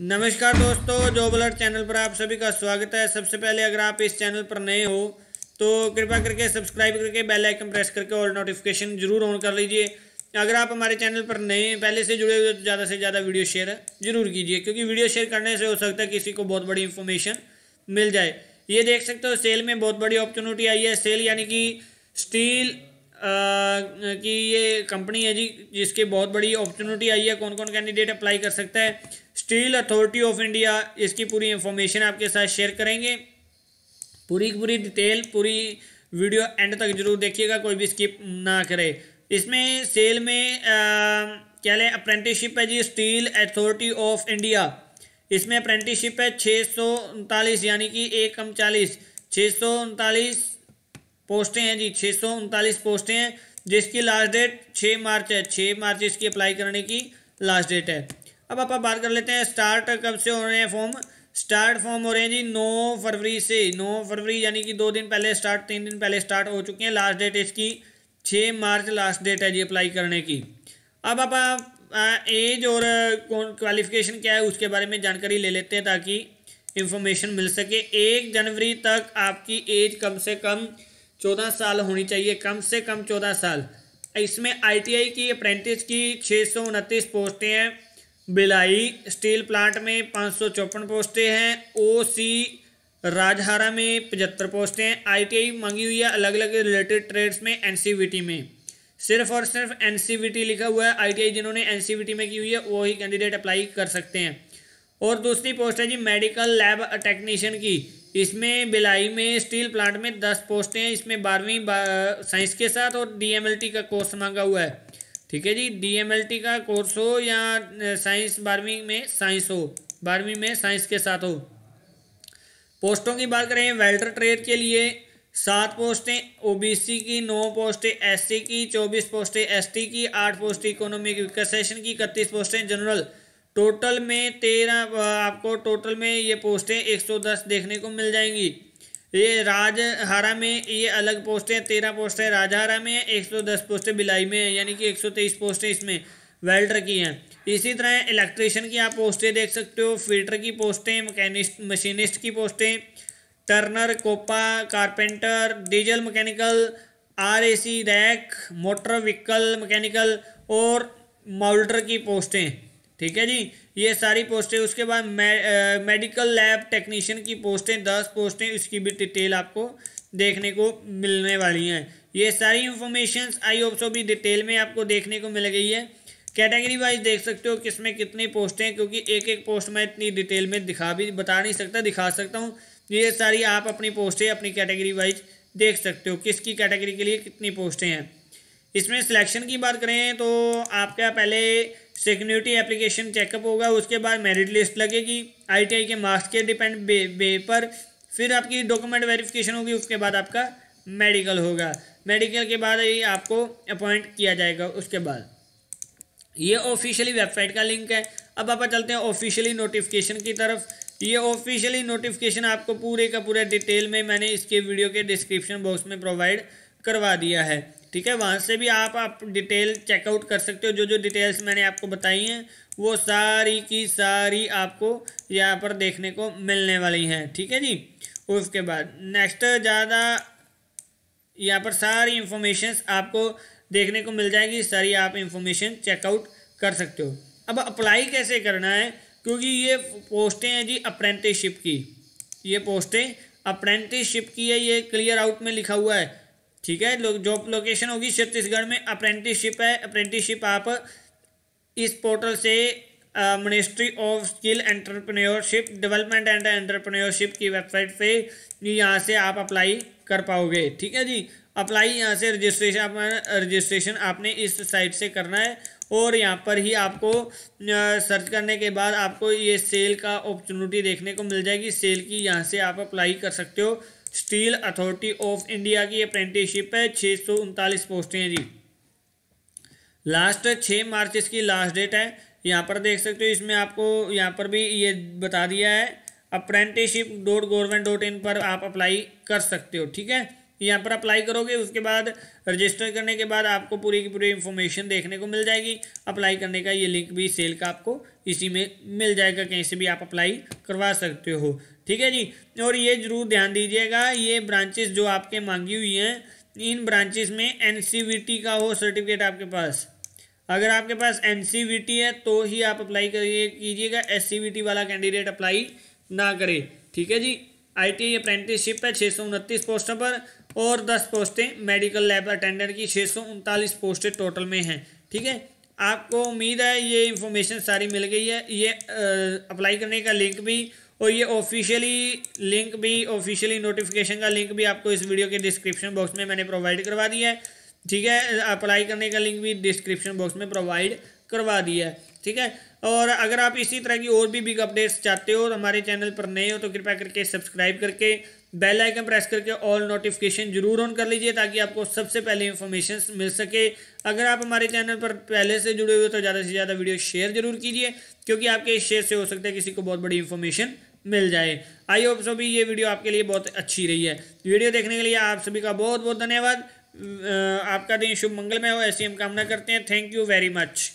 नमस्कार दोस्तों job alert channel पर आप सभी का स्वागत है सबसे पहले अगर आप इस चैनल पर नए हो तो कृपा करके सब्सक्राइब करके बेल आइकन प्रेस करके और नोटिफिकेशन जरूर ऑन कर लीजिए अगर आप हमारे चैनल पर नए पहले से जुड़े हुए तो ज़्यादा से ज़्यादा वीडियो शेयर जरूर कीजिए क्योंकि वीडियो शेयर करने से हो सकता है किसी को बहुत बड़ी इन्फॉर्मेशन मिल जाए ये देख सकते हो सेल में बहुत बड़ी अपॉर्चुनिटी आई है सेल यानी कि स्टील कि ये कंपनी है जी जिसके बहुत बड़ी अपॉर्चुनिटी आई है कौन कौन कैंडिडेट अप्लाई कर सकता है स्टील अथॉरिटी ऑफ इंडिया इसकी पूरी इंफॉर्मेशन आपके साथ शेयर करेंगे पूरी की पूरी डिटेल पूरी वीडियो एंड तक जरूर देखिएगा कोई भी स्किप ना करे इसमें सेल में क्या लें अप्रेंटिसशिप है जी स्टील अथॉरिटी ऑफ इंडिया इसमें अप्रेंटिसशिप है छः सौ उनतालीस यानी कि एक कम चालीस छः सौ उनतालीस पोस्टें हैं जी छः सौ उनतालीस पोस्टें हैं जिसकी लास्ट डेट छः मार्च है छः मार्च इसकी अप्लाई करने की लास्ट डेट है अब आप बात कर लेते हैं स्टार्ट कब से हो रहे हैं फॉर्म स्टार्ट फॉर्म हो रहे हैं जी नौ फरवरी से नौ फरवरी यानी कि दो दिन पहले स्टार्ट तीन दिन पहले स्टार्ट हो चुके हैं लास्ट डेट इसकी छः मार्च लास्ट डेट है जी अप्लाई करने की अब आप एज और क्वालिफिकेशन क्या है उसके बारे में जानकारी ले लेते हैं ताकि इन्फॉर्मेशन मिल सके एक जनवरी तक आपकी एज कम से कम चौदह साल होनी चाहिए कम से कम चौदह साल इसमें आईटीआई की अप्रेंटिस की छः सौ उनतीस पोस्टें हैं बिलाई स्टील प्लांट में पाँच सौ चौपन पोस्टें हैं ओसी राजहारा में पचहत्तर पोस्टें हैं आईटीआई मांगी हुई है अलग अलग रिलेटेड ट्रेड्स में एनसीवीटी में सिर्फ और सिर्फ एनसीवीटी लिखा हुआ है आईटीआई जिन्होंने एन में की हुई है वही कैंडिडेट अप्लाई कर सकते हैं और दूसरी पोस्ट है जी मेडिकल लैब टेक्नीशियन की इसमें बिलाई में स्टील प्लांट में दस पोस्टें हैं इसमें बारहवीं साइंस के साथ और डीएमएलटी का कोर्स मांगा हुआ है ठीक है जी डीएमएलटी का कोर्स हो या साइंस बारहवीं में साइंस हो बारहवीं में साइंस के साथ हो पोस्टों की बात करें वेल्टर ट्रेड के लिए सात पोस्टें ओबीसी की नौ पोस्टें एससी की चौबीस पोस्टें एसटी की आठ पोस्टें इकोनॉमिक विकसेशन की इकतीस पोस्टें जनरल टोटल में तेरह आपको टोटल में ये पोस्टें 110 देखने को मिल जाएंगी ये राजहारा में ये अलग पोस्टें तेरह पोस्टें राजहारा में सौ 110 पोस्टें बिलाई में है यानी कि 123 पोस्टें इसमें वेल्डर की हैं इसी तरह इलेक्ट्रिशियन की आप पोस्टें देख सकते हो फिल्टर की पोस्टें मकैनिस्ट मशीनिस्ट की पोस्टें turner COPA carpenter diesel mechanical R A C रैक मोटर व्हीकल मकैनिकल और मोल्डर की पोस्टें ठीक है जी ये सारी पोस्टें उसके बाद मे, मेडिकल लैब टेक्नीशियन की पोस्टें दस पोस्टें इसकी भी डिटेल आपको देखने को मिलने वाली हैं ये सारी इंफॉर्मेशन आई होप सो भी डिटेल में आपको देखने को मिल गई है कैटेगरी वाइज देख सकते हो किसमें कितनी पोस्टें क्योंकि एक एक पोस्ट मैं इतनी डिटेल में दिखा भी बता नहीं सकता दिखा सकता हूँ ये सारी आप अपनी पोस्टें अपनी कैटेगरी वाइज देख सकते हो किसकी कैटेगरी के लिए कितनी पोस्टें हैं इसमें सिलेक्शन की बात करें तो आपका पहले सिक्योरिटी एप्लीकेशन चेकअप होगा उसके बाद मेरिट लिस्ट लगेगी आईटीआई के मार्क्स के डिपेंड बे, बे पर फिर आपकी डॉक्यूमेंट वेरिफिकेशन होगी उसके बाद आपका मेडिकल होगा मेडिकल के बाद ही आपको अपॉइंट किया जाएगा उसके बाद ये ऑफिशियली वेबसाइट का लिंक है अब आप चलते हैं ऑफिशियली नोटिफिकेशन की तरफ ये ऑफिशियली नोटिफिकेशन आपको पूरे का पूरा डिटेल में मैंने इसके वीडियो के डिस्क्रिप्शन बॉक्स में प्रोवाइड करवा दिया है ठीक है वहाँ से भी आप आप डिटेल चेकआउट कर सकते हो जो जो डिटेल्स मैंने आपको बताई हैं वो सारी की सारी आपको यहाँ पर देखने को मिलने वाली हैं ठीक है जी उसके बाद नेक्स्ट ज़्यादा यहाँ पर सारी इंफॉर्मेशन आपको देखने को मिल जाएगी सारी आप इंफॉर्मेशन चेकआउट कर सकते हो अब अप्लाई कैसे करना है क्योंकि ये पोस्टें हैं जी अप्रेंटिसशिप की ये पोस्टें अप्रेंटिसशिप की है ये क्लियर आउट में लिखा हुआ है ठीक है लो, जॉब लोकेशन होगी छत्तीसगढ़ में अप्रेंटिसशिप है अप्रेंटिसशिप आप इस पोर्टल से ministry of skill entrepreneurship development and entrepreneurship की वेबसाइट पे यहाँ से आप अप्लाई कर पाओगे ठीक है जी अप्लाई यहाँ से रजिस्ट्रेशन अपना रजिस्ट्रेशन आपने इस साइट से करना है और यहाँ पर ही आपको सर्च करने के बाद आपको ये सेल का अपॉर्चुनिटी देखने को मिल जाएगी सेल की यहाँ से आप अप्लाई कर सकते हो स्टील अथॉरिटी ऑफ इंडिया की अप्रेंटिसशिप है छः सौ उनतालीस पोस्टें हैं जी लास्ट छः मार्च इसकी लास्ट डेट है यहाँ पर देख सकते हो इसमें आपको यहाँ पर भी ये बता दिया है apprenticeship dot government dot in पर आप अप्लाई कर सकते हो ठीक है यहाँ पर अप्लाई करोगे उसके बाद रजिस्टर करने के बाद आपको पूरी की पूरी इन्फॉर्मेशन देखने को मिल जाएगी अप्लाई करने का ये लिंक भी सेल का आपको इसी में मिल जाएगा कहीं से भी आप अप्लाई करवा सकते हो ठीक है जी और ये जरूर ध्यान दीजिएगा ये ब्रांचेस जो आपके मांगी हुई हैं इन ब्रांचेस में एन का हो सर्टिफिकेट आपके पास अगर आपके पास एन है तो ही आप अप्लाई करिए कीजिएगा एस वाला कैंडिडेट अप्लाई ना करे ठीक है जी आई टी अप्रेंटिसशिप है छः सौ उनतीस पोस्टों पर और दस पोस्टें मेडिकल लैब अटेंडर की छः सौ उनतालीस पोस्टें टोटल में हैं ठीक है आपको उम्मीद है ये इन्फॉर्मेशन सारी मिल गई है ये अप्लाई करने का लिंक भी और ये ऑफिशियली लिंक भी ऑफिशियली नोटिफिकेशन का लिंक भी आपको इस वीडियो के डिस्क्रिप्शन बॉक्स में मैंने प्रोवाइड करवा दिया है ठीक है अप्लाई करने का लिंक भी डिस्क्रिप्शन बॉक्स में प्रोवाइड करवा दिया है ठीक है और अगर आप इसी तरह की और भी बिग अपडेट्स चाहते हो और हमारे चैनल पर नए हो तो कृपया करके सब्सक्राइब करके बेल आइकन प्रेस करके ऑल नोटिफिकेशन जरूर ऑन कर लीजिए ताकि आपको सबसे पहले इन्फॉर्मेशन मिल सके अगर आप हमारे चैनल पर पहले से जुड़े हुए तो ज़्यादा से ज़्यादा वीडियो शेयर जरूर कीजिए क्योंकि आपके इस शेयर से हो सकता है किसी को बहुत बड़ी इन्फॉर्मेशन मिल जाए आई होप सो भी ये वीडियो आपके लिए बहुत अच्छी रही है वीडियो देखने के लिए आप सभी का बहुत बहुत धन्यवाद आपका दिन शुभ मंगल में हो ऐसी हम कामना करते हैं थैंक यू वेरी मच